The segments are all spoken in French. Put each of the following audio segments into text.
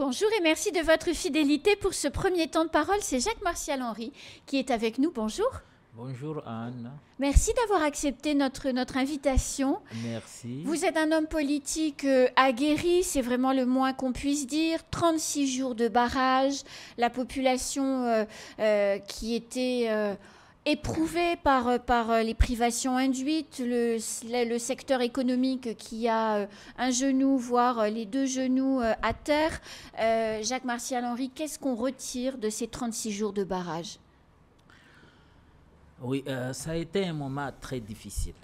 Bonjour et merci de votre fidélité pour ce premier temps de parole. C'est Jacques Martial henri qui est avec nous. Bonjour. Bonjour Anne. Merci d'avoir accepté notre, notre invitation. Merci. Vous êtes un homme politique euh, aguerri, c'est vraiment le moins qu'on puisse dire. 36 jours de barrage, la population euh, euh, qui était Éprouvé par, euh, par euh, les privations induites, le, le, secteur économique qui a euh, un genou, voire les deux genoux à terre. Jacques Martial henri qu'est-ce qu'on retire de ces 36 jours de barrage Oui, ça a été un moment très difficile.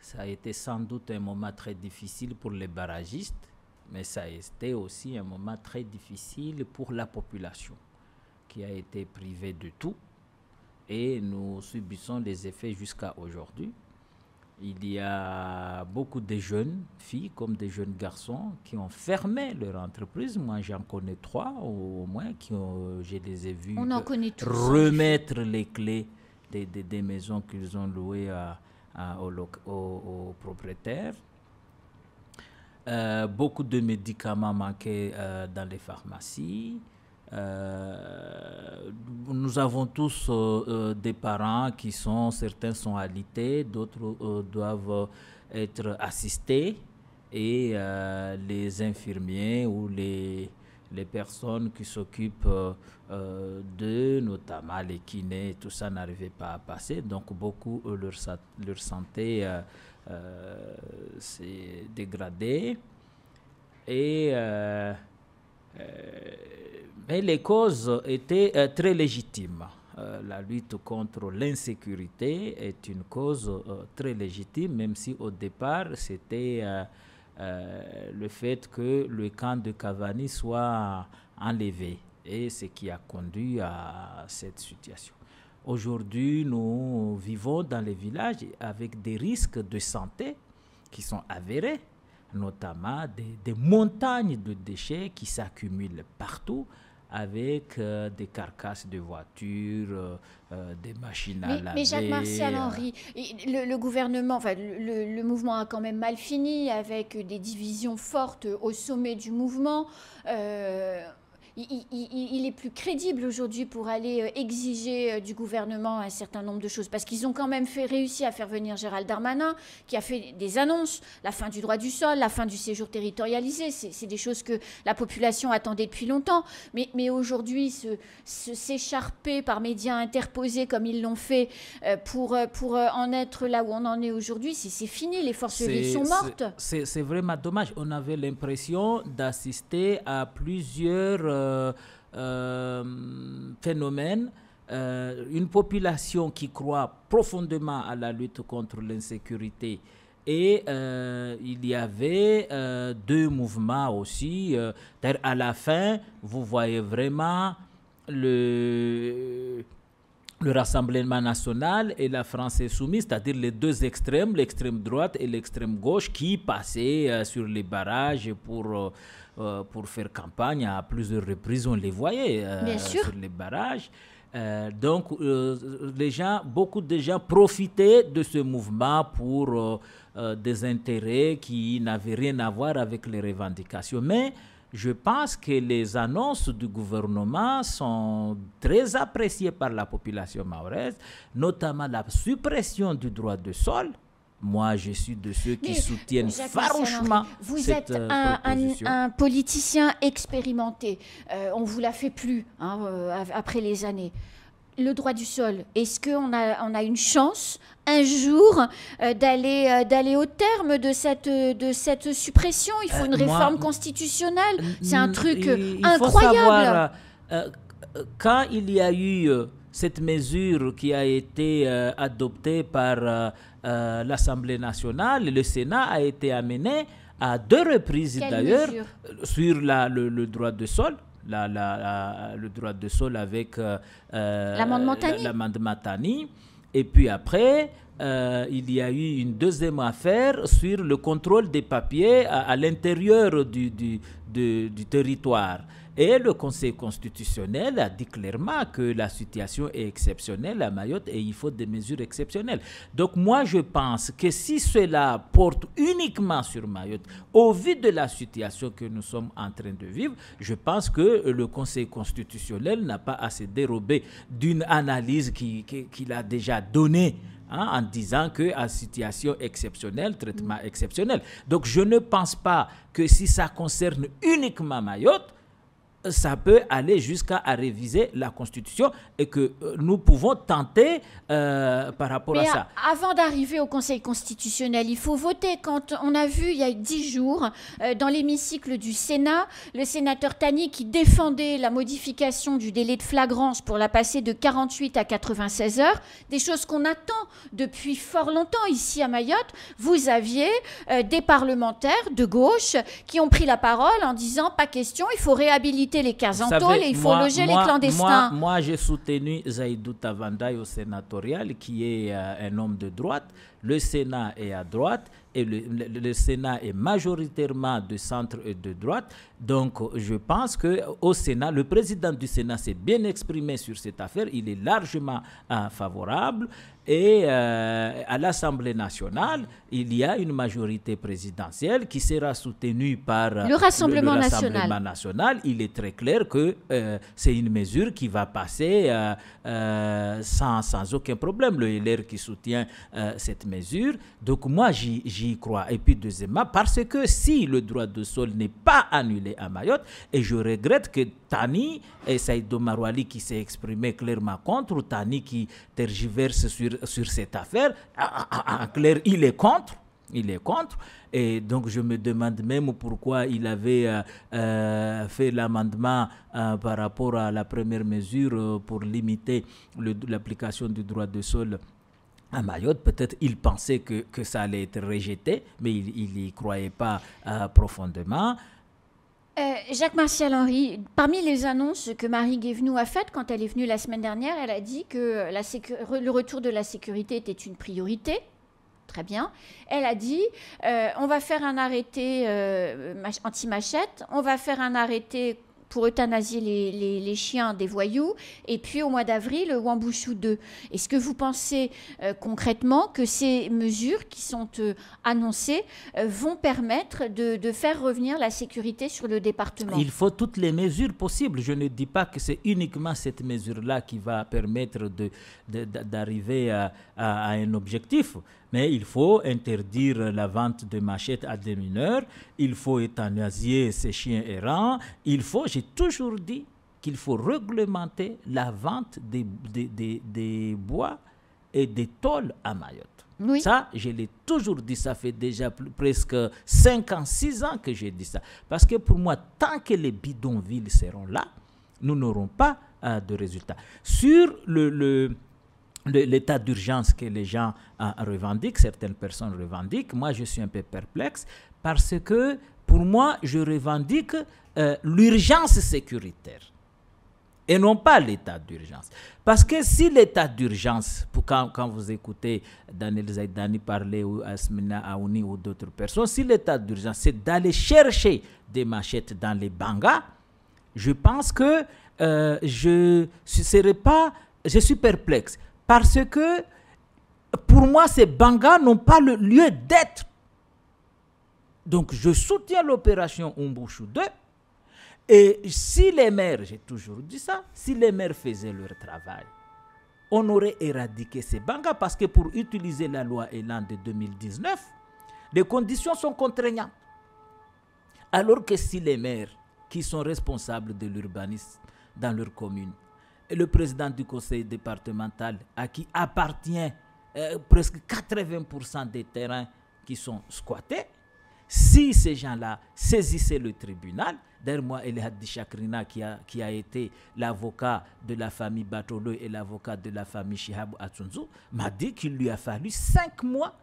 Ça a été sans doute un moment très difficile pour les barragistes, mais ça a été aussi un moment très difficile pour la population qui a été privée de tout et nous subissons les effets jusqu'à aujourd'hui. Il y a beaucoup de jeunes filles comme des jeunes garçons qui ont fermé leur entreprise. Moi, j'en connais trois au moins qui ont, je les ai vus On en connaît hein. remettre les clés des, des, maisons qu'ils ont louées aux, propriétaires. Euh, beaucoup de médicaments manquaient euh, dans les pharmacies. Euh, nous avons tous euh, euh, des parents qui sont, certains sont alités, d'autres doivent être assistés et les infirmiers ou les, les personnes qui s'occupent d'eux, notamment les kinés, tout ça n'arrivait pas à passer. Donc beaucoup, leur, leur santé s'est dégradée. Et euh, mais les causes étaient euh, très légitimes. Euh, la lutte contre l'insécurité est une cause très légitime, même si au départ c'était le fait que le camp de Cavani soit enlevé et ce qui a conduit à cette situation. Aujourd'hui, nous vivons dans les villages avec des risques de santé qui sont avérés notamment des, montagnes de déchets qui s'accumulent partout avec euh, des carcasses de voitures, euh, euh, des machines mais, à laver. Mais Jacques Martial Henry, le, gouvernement, enfin, le, mouvement a quand même mal fini avec des divisions fortes au sommet du mouvement il, est plus crédible aujourd'hui pour aller euh, exiger euh, du gouvernement un certain nombre de choses. Parce qu'ils ont quand même fait, réussi à faire venir Gérald Darmanin, qui a fait des annonces, la fin du droit du sol, la fin du séjour territorialisé. C'est des choses que la population attendait depuis longtemps. Mais, mais aujourd'hui, s'écharper par médias interposés comme ils l'ont fait euh, pour, pour en être là où on en est aujourd'hui, c'est fini. Les forces vives sont mortes. C'est vraiment dommage. On avait l'impression d'assister à plusieurs euh, euh, phénomène, euh, une population qui croit profondément à la lutte contre l'insécurité et il y avait deux mouvements aussi. Euh, à la fin, vous voyez vraiment le, le Rassemblement national et la France soumise, c'est-à-dire les deux extrêmes, l'extrême droite et l'extrême gauche, qui passaient euh, sur les barrages pour, euh, euh, pour faire campagne à plusieurs reprises. On les voyait sur les barrages. donc, les gens, beaucoup de gens profitaient de ce mouvement pour des intérêts qui n'avaient rien à voir avec les revendications. Mais je pense que les annonces du gouvernement sont très appréciées par la population mahoraise, notamment la suppression du droit de sol. Moi, je suis de ceux qui soutiennent farouchement. Vous cette êtes euh, un, un, un, politicien expérimenté. Euh, on ne vous la fait plus hein, euh, après les années le droit du sol. Est-ce qu'on a, on a une chance un jour euh, euh, d'aller au terme de cette suppression Il faut euh, une réforme constitutionnelle. C'est un truc il, incroyable. quand il y a eu cette mesure qui a été adoptée par l'Assemblée nationale, le Sénat a été amené à deux reprises d'ailleurs sur le, droit du sol la, le droit de sol avec euh, euh l'amendement Tani. Et puis après, euh, il y a eu une deuxième affaire sur le contrôle des papiers à, l'intérieur du, du, territoire. Et le Conseil constitutionnel a dit clairement que la situation est exceptionnelle à Mayotte et il faut des mesures exceptionnelles. Donc moi, je pense que si cela porte uniquement sur Mayotte, au vu de la situation que nous sommes en train de vivre, je pense que le Conseil constitutionnel n'a pas à se dérober d'une analyse qu'il a déjà donnée hein, en disant que à situation exceptionnelle, traitement mm. exceptionnel. Donc je ne pense pas que si ça concerne uniquement Mayotte, ça peut aller jusqu'à réviser la Constitution et que euh, nous pouvons tenter euh, par rapport à, ça. Avant d'arriver au Conseil constitutionnel, il faut voter. Quand on a vu il y a dix jours euh, dans l'hémicycle du Sénat, le sénateur Tani qui défendait la modification du délai de flagrance pour la passer de 48 à 96 heures, des choses qu'on attend depuis fort longtemps ici à Mayotte, vous aviez des parlementaires de gauche qui ont pris la parole en disant pas question, il faut réhabiliter les Cas en et il faut loger les clandestins. Moi, moi j'ai soutenu Zaidou Tavandaï au sénatorial, qui est euh, un homme de droite, le Sénat est à droite et le, Sénat est majoritairement de centre et de droite. Donc, je pense que au Sénat, le président du Sénat s'est bien exprimé sur cette affaire. Il est largement favorable. Et euh, à l'Assemblée nationale, il y a une majorité présidentielle qui sera soutenue par le Rassemblement, national. Il est très clair que euh, c'est une mesure qui va passer euh, sans, sans, aucun problème. Le LR qui soutient cette mesure. Donc moi, j'y crois. Et puis deuxièmement, parce que si le droit de sol n'est pas annulé à Mayotte, et je regrette que Tani et Saïd Marwali qui s'est exprimé clairement contre, Tani qui tergiverse sur, sur cette affaire, en clair, il est contre il est contre. Et donc je me demande même pourquoi il avait euh, euh, fait l'amendement euh, par rapport à la première mesure pour limiter l'application du droit de sol à Mayotte, peut-être il pensait que, ça allait être rejeté, mais il n'y croyait pas euh, profondément. Euh, Jacques Martial Henry, parmi les annonces que Marie Guévenou a faites quand elle est venue la semaine dernière, elle a dit que le retour de la sécurité était une priorité. Très bien. Elle a dit euh, on va faire un arrêté anti-machette, on va faire un arrêté pour euthanasier les, chiens des voyous, et puis au mois d'avril, le euh, Wambouchou 2. Est-ce que vous pensez euh, concrètement que ces mesures qui sont euh, annoncées vont permettre de, faire revenir la sécurité sur le département Il faut toutes les mesures possibles. Je ne dis pas que c'est uniquement cette mesure-là qui va permettre d'arriver de, à, à un objectif mais il faut interdire la vente de machettes à des mineurs, il faut euthanasier ces chiens errants, il faut, j'ai toujours dit qu'il faut réglementer la vente des, des, des, bois et des tôles à Mayotte. Ça, je l'ai toujours dit, ça fait déjà presque 5 ans, 6 ans que j'ai dit ça. Parce que pour moi, tant que les bidonvilles seront là, nous n'aurons pas euh, de résultats. Sur le l'état d'urgence que les gens euh, revendiquent, certaines personnes revendiquent. Moi, je suis un peu perplexe parce que pour moi, je revendique euh, l'urgence sécuritaire et non pas l'état d'urgence. Parce que si l'état d'urgence, quand, quand vous écoutez Daniel Zaidani parler ou Asmina Aouni ou d'autres personnes, si l'état d'urgence c'est d'aller chercher des machettes dans les bangas, je pense que euh, je ne pas, je suis perplexe. Parce que pour moi, ces bangas n'ont pas le lieu d'être. Donc je soutiens l'opération Umbouchou 2. Et si les maires, j'ai toujours dit ça, si les maires faisaient leur travail, on aurait éradiqué ces bangas parce que pour utiliser la loi Elan de 2019, les conditions sont contraignantes. Alors que si les maires qui sont responsables de l'urbanisme dans leur commune le président du conseil départemental à qui appartient euh, presque 80% des terrains qui sont squattés, si ces gens-là saisissaient le tribunal, d'ailleurs moi, Elhaddi Chakrina, qui a, qui a été l'avocat de la famille Batolo et l'avocat de la famille Shihab Atunzu, m'a dit qu'il lui a fallu cinq mois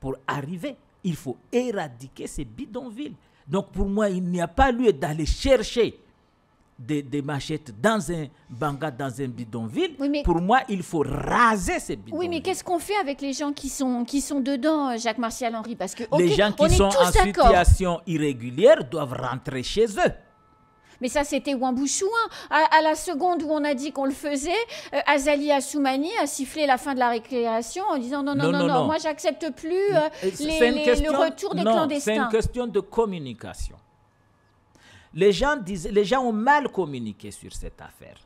pour arriver. Il faut éradiquer ces bidonvilles. Donc pour moi, il n'y a pas lieu d'aller chercher des, machettes dans un banga, dans un bidonville, pour moi, il faut raser ces bidonvilles. Oui, mais qu'est-ce qu'on fait avec les gens qui sont, qui sont dedans, euh, Jacques Martial Henri Parce que les gens qui sont en situation irrégulière doivent rentrer chez eux. Mais ça, c'était Wambouchouin. Hein. À, à, la seconde où on a dit qu'on le faisait, euh, Azali Assoumani a sifflé la fin de la récréation en disant non, non, non, non, moi, j'accepte plus euh, le retour des clandestins. C'est une question de communication les gens, disent, les gens ont mal communiqué sur cette affaire.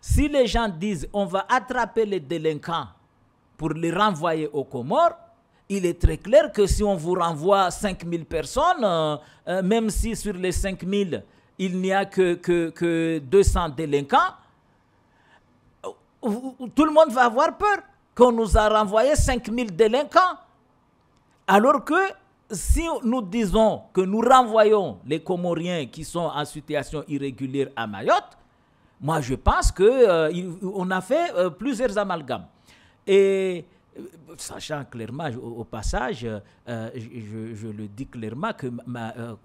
Si les gens disent on va attraper les délinquants pour les renvoyer aux Comores, il est très clair que si on vous renvoie 5000 personnes, euh, euh, même si sur les 5000, il n'y a que, que, que 200 délinquants, euh, tout le monde va avoir peur qu'on nous a renvoyé 5000 délinquants. Alors que si nous disons que nous renvoyons les Comoriens qui sont en situation irrégulière à Mayotte, moi je pense qu'on euh, on a fait euh, plusieurs amalgames. Et euh, sachant clairement, au, passage, je, le dis clairement que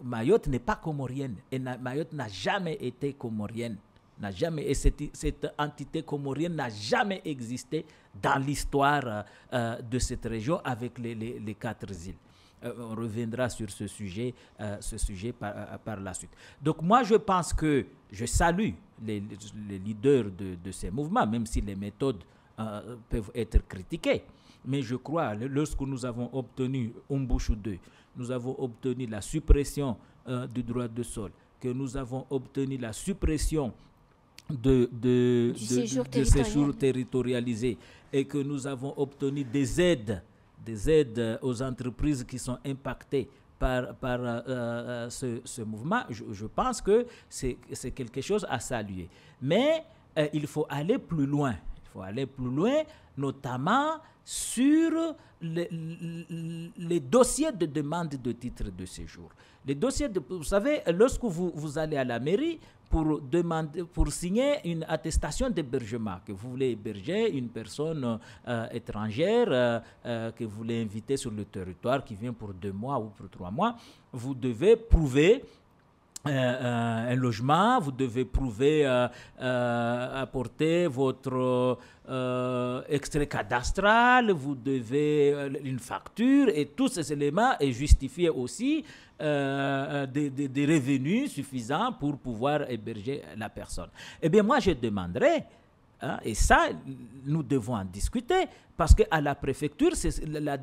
Mayotte n'est pas comorienne. Et Mayotte n'a jamais été comorienne. N'a jamais, et cette, entité comorienne n'a jamais existé dans l'histoire de cette région avec les, les quatre îles. Euh, on reviendra sur ce sujet, euh, ce sujet euh, par, la suite. Donc moi, je pense que je salue les, leaders de, de, ces mouvements, même si les méthodes peuvent être critiquées. Mais je crois, lorsque nous avons obtenu bouche ou deux, nous avons obtenu la suppression du droit de sol, que nous avons obtenu la suppression de, de, de séjour territorialisé et que nous avons obtenu des aides des aides euh, aux entreprises qui sont impactées par, par euh, euh, ce, mouvement, je, pense que c'est quelque chose à saluer. Mais il faut aller plus loin faut aller plus loin, notamment sur les, dossiers de demande de titre de séjour. Les dossiers de, vous savez, lorsque vous, allez à la mairie pour, demander, pour signer une attestation d'hébergement, que vous voulez héberger une personne euh, étrangère, euh, euh, que vous voulez inviter sur le territoire qui vient pour deux mois ou pour trois mois, vous devez prouver euh, euh, un logement, vous devez prouver, euh, apporter votre extrait cadastral, vous devez une facture et tous ces éléments et justifier aussi des, des, des, revenus suffisants pour pouvoir héberger la personne. Eh bien, moi, je demanderais Hein? et ça, nous devons en discuter, parce qu'à la préfecture,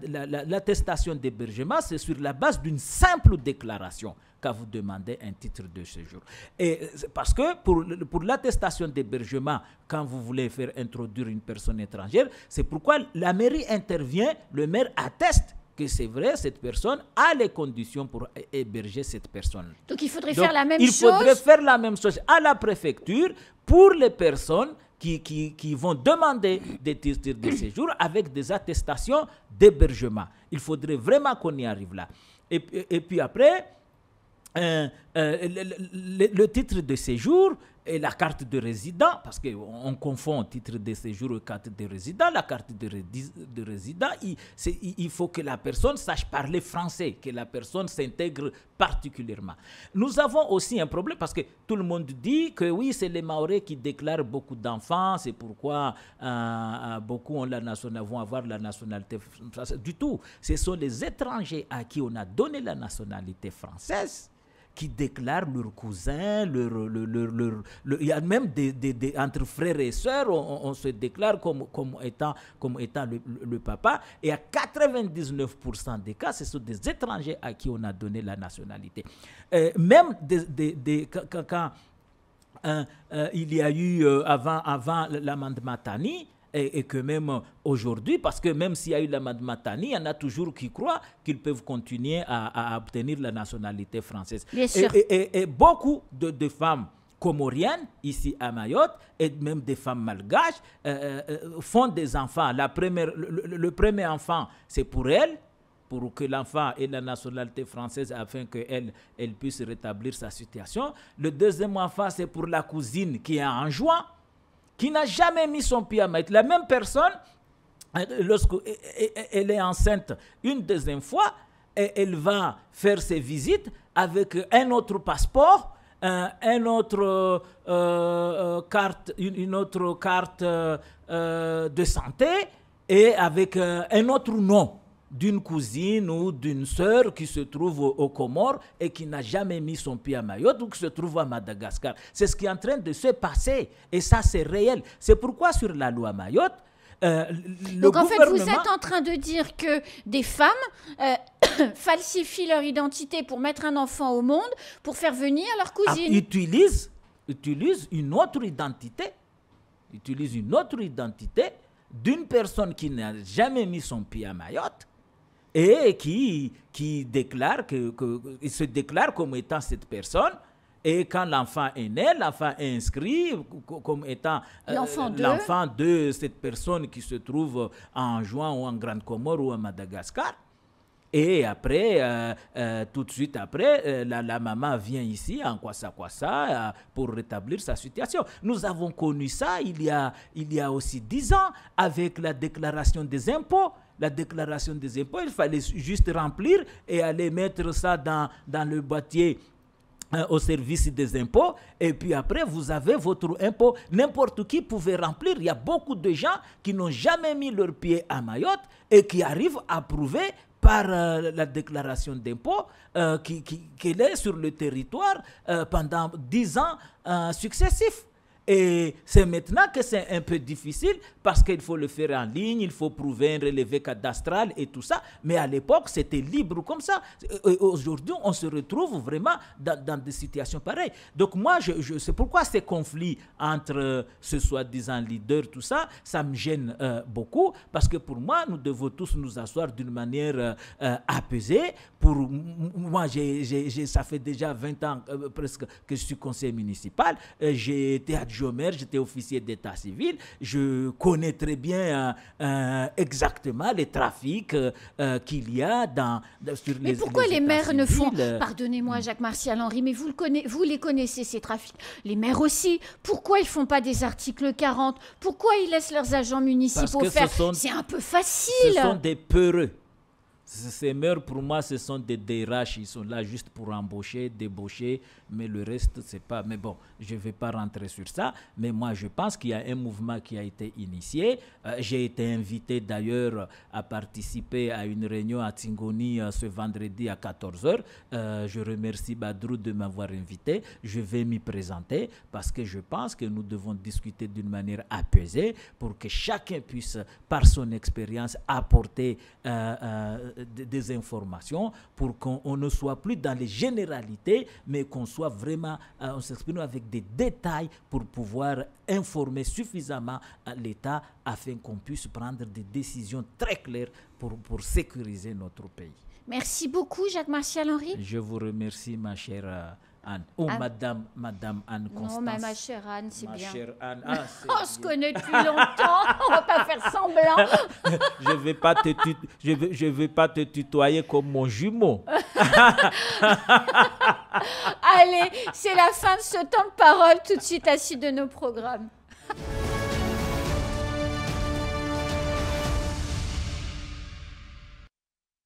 l'attestation d'hébergement, c'est sur la base d'une simple déclaration quand vous demandez un titre de séjour. Et euh, parce que pour, pour l'attestation d'hébergement, quand vous voulez faire introduire une personne étrangère, c'est pourquoi la mairie intervient, le maire atteste que c'est vrai, cette personne a les conditions pour héberger cette personne. Donc il faudrait faire la même chose. Il faudrait faire la même chose à la préfecture pour les personnes qui, vont demander des titres de séjour avec des attestations d'hébergement. Il faudrait vraiment qu'on y arrive là. Et, puis après, euh, euh, le, titre de séjour, et la carte de résident, parce qu'on confond titre de séjour et carte de résident, la carte de, résident, il, faut que la personne sache parler français, que la personne s'intègre particulièrement. Nous avons aussi un problème parce que tout le monde dit que oui, c'est les Maoris qui déclarent beaucoup d'enfants, c'est pourquoi euh, euh, beaucoup ont la vont avoir la nationalité française. Du tout, ce sont les étrangers à qui on a donné la nationalité française qui déclarent leur, cousin, il y a même des, entre frères et sœurs, on, se déclare comme, comme étant, comme étant le, papa. Et à 99% des cas, ce sont des étrangers à qui on a donné la nationalité. Euh, même des, quand, euh, il y a eu euh, avant, avant l'amendement Tani, et, que même aujourd'hui, parce que même s'il y a eu la Madmatani, il y en a toujours qui croient qu'ils peuvent continuer à, obtenir la nationalité française. Et, beaucoup de, femmes comoriennes ici à Mayotte et même des femmes malgaches euh, euh, euh, font des enfants. La première, le, premier enfant, c'est pour elle pour que l'enfant ait la nationalité française afin qu'elle elle puisse rétablir sa situation. Le deuxième enfant, c'est pour la cousine qui est en juin qui n'a jamais mis son pied à mettre La même personne, euh, lorsqu'elle euh, euh, est enceinte une deuxième fois, elle va faire ses visites avec un autre passeport, un, autre, carte, une, autre carte de santé et avec un autre nom d'une cousine ou d'une sœur qui se trouve aux Comores et qui n'a jamais mis son pied à Mayotte ou qui se trouve à Madagascar. C'est ce qui est en train de se passer et ça c'est réel. C'est pourquoi sur la loi Mayotte, euh, Donc en fait, vous êtes en train de dire que des femmes euh, falsifient leur identité pour mettre un enfant au monde, pour faire venir leur ah, cousine. utilise utilisent une autre identité, utilisent une autre identité d'une personne qui n'a jamais mis son pied à Mayotte et qui, qui déclare que, il se déclare comme étant cette personne. Et quand l'enfant est né, l'enfant est inscrit comme étant euh, l'enfant de... cette personne qui se trouve en juin ou en Grande Comore ou à Madagascar. Et après, euh, euh, tout de suite après, la, maman vient ici en quoi ça pour rétablir sa situation. Nous avons connu ça il y a, il y a aussi dix ans avec la déclaration des impôts la déclaration des impôts. Il fallait juste remplir et aller mettre ça dans, dans le boîtier euh, au service des impôts. Et puis après, vous avez votre impôt. N'importe qui pouvait remplir. Il y a beaucoup de gens qui n'ont jamais mis leur pied à Mayotte et qui arrivent à prouver par euh, la déclaration d'impôt euh, qu'elle est sur le territoire euh, pendant dix ans successifs. Et c'est maintenant que c'est un peu difficile parce qu'il faut le faire en ligne, il faut prouver un relevé cadastral et tout ça. Mais à l'époque, c'était libre comme ça. Euh, euh, aujourd'hui, on se retrouve vraiment dans, des situations pareilles. Donc moi, je, je c'est pourquoi ces conflits entre euh, ce soi-disant leader, tout ça, ça me gêne beaucoup parce que pour moi, nous devons tous nous asseoir d'une manière apaisée. Pour moi, j'ai ça fait déjà 20 ans presque que je suis conseiller municipal. J'ai été adjoint maire j'étais officier d'état civil, je connais très bien euh, euh, exactement les trafics euh, qu'il y a dans, sur mais les Mais pourquoi les, maires ne font Pardonnez-moi Jacques Martial Henry, mais vous, le connaissez, vous les connaissez ces trafics. Les maires aussi. Pourquoi ils font pas des articles 40 Pourquoi ils laissent leurs agents municipaux faire C'est un peu facile. Ce sont des peureux. Ces mœurs, pour moi, ce sont des DRH. Ils sont là juste pour embaucher, débaucher, mais le reste, c'est pas. Mais bon, je ne vais pas rentrer sur ça. Mais moi, je pense qu'il y a un mouvement qui a été initié. Euh, j'ai été invité d'ailleurs à participer à une réunion à Tsingoni euh, ce vendredi à 14h. Euh, je remercie Badrou de m'avoir invité. Je vais m'y présenter parce que je pense que nous devons discuter d'une manière apaisée pour que chacun puisse, par son expérience, apporter des informations pour qu'on ne soit plus dans les généralités, mais qu'on soit vraiment, euh, on s'exprime avec des détails pour pouvoir informer suffisamment euh, l'État afin qu'on puisse prendre des décisions très claires pour, pour sécuriser notre pays. Merci beaucoup, Jacques Martial Henry. Je vous remercie, ma chère. Euh, Anne. Oh, Madame, Madame Anne Constance. Non, mais ma chère Anne, c'est bien. Chère Anne. Ah, on se connaît depuis longtemps. on va pas faire semblant. je vais pas te je vais, je vais pas te tutoyer comme mon jumeau. Allez, c'est la fin de ce temps de parole tout de suite assis de nos programmes.